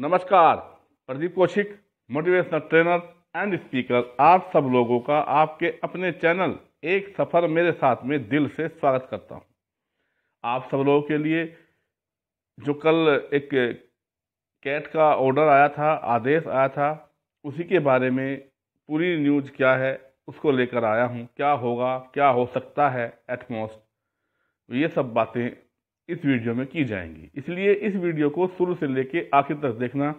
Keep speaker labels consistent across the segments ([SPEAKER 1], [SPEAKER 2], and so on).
[SPEAKER 1] नमस्कार Pradeep Kaushik motivational trainer and speaker आप सब लोगों का आपके अपने चैनल एक सफ़र मेरे साथ में दिल से स्वागत करता हूं आप सब लोगों के लिए जो कल एक कैट का ऑर्डर आया था आदेश आया था उसी के बारे में पूरी न्यूज क्या है उसको लेकर आया हूं क्या होगा क्या हो सकता है एटमोस्ट ये सब बातें इस वीडियो में की जाएंगी इसलिए इस वीडियो को शुरू से लेकर आखिर तक देखना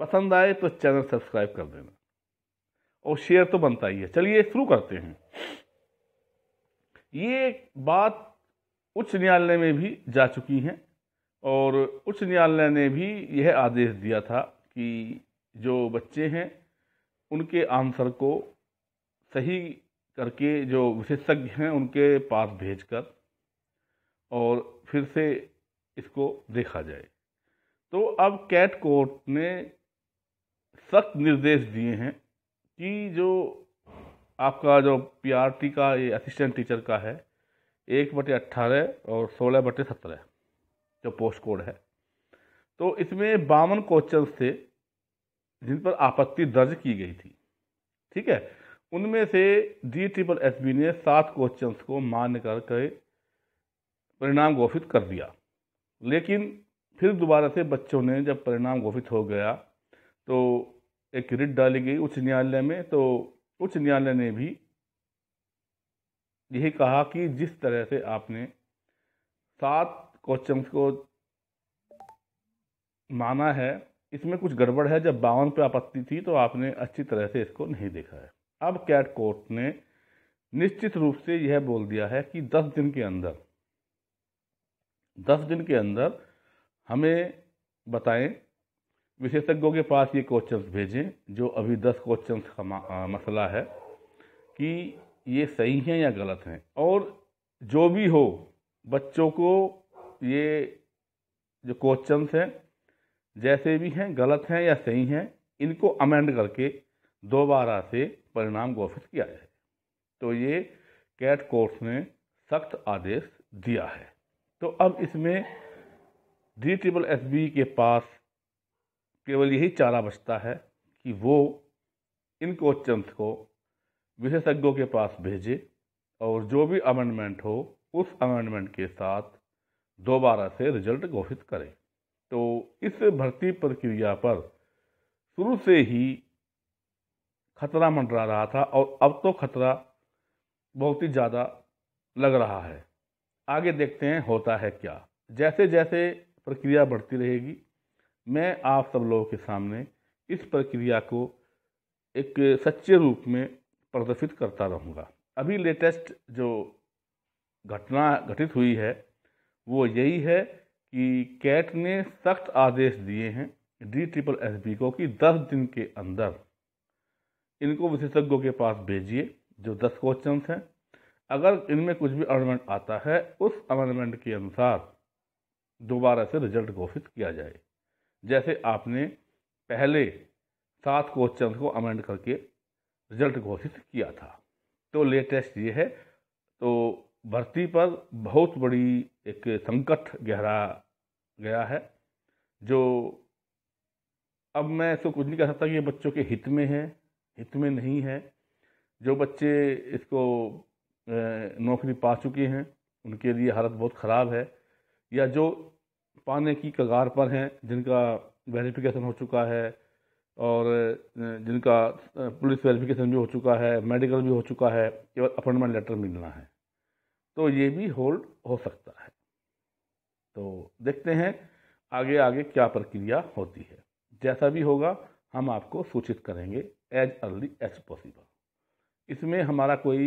[SPEAKER 1] पसंद आए तो चैनल सब्सक्राइब कर देना और शेयर तो बनता ही है चलिए शुरू करते हैं ये बात उच्च न्यायालय में भी जा चुकी है और उच्च न्यायालय ने भी यह आदेश दिया था कि जो बच्चे हैं उनके आंसर को सही करके जो विशेषज्ञ हैं उनके पास भेजकर और फिर से इसको देखा जाए तो अब कैट कोर्ट ने सख्त निर्देश दिए हैं कि जो आपका जो पीआरटी का ये असिस्टेंट टीचर का है एक बटे अट्ठारह और सोलह बटे सत्रह जो पोस्ट कोड है तो इसमें बावन क्वेश्चन थे जिन पर आपत्ति दर्ज की गई थी ठीक है उनमें से डी ट्रिपल एस बी ने सात क्वेश्चन को मान्य करके परिणाम घोषित कर दिया लेकिन फिर दोबारा से बच्चों ने जब परिणाम घोषित हो गया तो एक रिट डाली गई उच्च न्यायालय में तो उच्च न्यायालय ने भी यही कहा कि जिस तरह से आपने सात क्वेश्चन को माना है इसमें कुछ गड़बड़ है जब बावन पे आपत्ति थी तो आपने अच्छी तरह से इसको नहीं देखा है अब कैट कोर्ट ने निश्चित रूप से यह बोल दिया है कि दस दिन के अंदर दस दिन के अंदर हमें बताएं विशेषज्ञों के पास ये क्वेश्चन भेजें जो अभी दस क्वेश्चन का मसला है कि ये सही हैं या गलत हैं और जो भी हो बच्चों को ये जो क्वेश्चन हैं जैसे भी हैं गलत हैं या सही हैं इनको अमेंड करके दोबारा से परिणाम घोषित किया जाए तो ये कैट कोर्ट ने सख्त आदेश दिया है तो अब इसमें डी ट्रिपल एस बी के पास केवल यही चारा बचता है कि वो इन क्वेश्चंस को विशेषज्ञों के पास भेजे और जो भी अमेंडमेंट हो उस अमेंडमेंट के साथ दोबारा से रिजल्ट घोषित करें तो इस भर्ती प्रक्रिया पर शुरू से ही खतरा मंडरा रहा था और अब तो खतरा बहुत ही ज़्यादा लग रहा है आगे देखते हैं होता है क्या जैसे जैसे प्रक्रिया बढ़ती रहेगी मैं आप सब लोगों के सामने इस प्रक्रिया को एक सच्चे रूप में प्रदर्शित करता रहूँगा अभी लेटेस्ट जो घटना घटित हुई है वो यही है कि कैट ने सख्त आदेश दिए हैं डी ट्रिपल एस बी को कि दस दिन के अंदर इनको विशेषज्ञों के पास भेजिए जो दस क्वेश्चन हैं अगर इनमें कुछ भी अमेंडमेंट आता है उस अमेंडमेंट के अनुसार दोबारा से रिजल्ट घोषित किया जाए जैसे आपने पहले सात क्वेश्चन को अमेंड करके रिजल्ट घोषित किया था तो लेटेस्ट ये है तो भर्ती पर बहुत बड़ी एक संकट गहरा गया है जो अब मैं इसको कुछ नहीं कह सकता कि ये बच्चों के हित में है हित में नहीं है जो बच्चे इसको नौकरी पा चुके हैं उनके लिए हालत बहुत ख़राब है या जो पाने की कगार पर हैं जिनका वेरिफिकेशन हो चुका है और जिनका पुलिस वेरिफिकेशन भी हो चुका है मेडिकल भी हो चुका है केवल अपॉइंटमेंट लेटर मिलना है तो ये भी होल्ड हो सकता है तो देखते हैं आगे आगे क्या प्रक्रिया होती है जैसा भी होगा हम आपको सूचित करेंगे एज अर्ली एज पॉसिबल इसमें हमारा कोई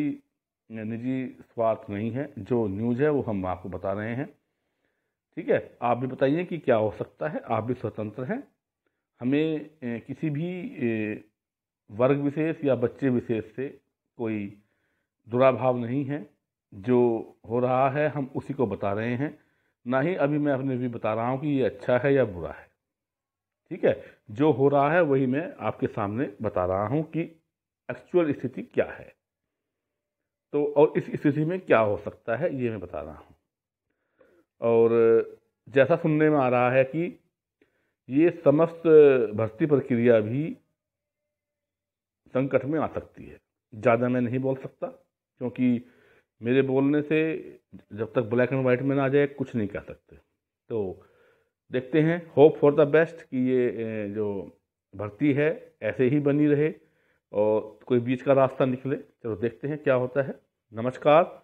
[SPEAKER 1] निजी स्वार्थ नहीं है जो न्यूज़ है वो हम आपको बता रहे हैं ठीक है आप भी बताइए कि क्या हो सकता है आप भी स्वतंत्र हैं हमें किसी भी वर्ग विशेष या बच्चे विशेष से कोई दुराभाव नहीं है जो हो रहा है हम उसी को बता रहे हैं ना ही अभी मैं अपने भी बता रहा हूँ कि ये अच्छा है या बुरा है ठीक है जो हो रहा है वही मैं आपके सामने बता रहा हूँ कि एक्चुअल स्थिति क्या है तो और इस स्थिति में क्या हो सकता है ये मैं बता रहा हूँ और जैसा सुनने में आ रहा है कि ये समस्त भर्ती प्रक्रिया भी संकट में आ सकती है ज़्यादा मैं नहीं बोल सकता क्योंकि मेरे बोलने से जब तक ब्लैक एंड वाइट में ना आ जाए कुछ नहीं कह सकते तो देखते हैं होप फॉर द बेस्ट कि ये जो भर्ती है ऐसे ही बनी रहे और कोई बीच का रास्ता निकले चलो देखते हैं क्या होता है नमस्कार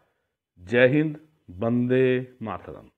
[SPEAKER 1] जय हिंद बंदे मातरम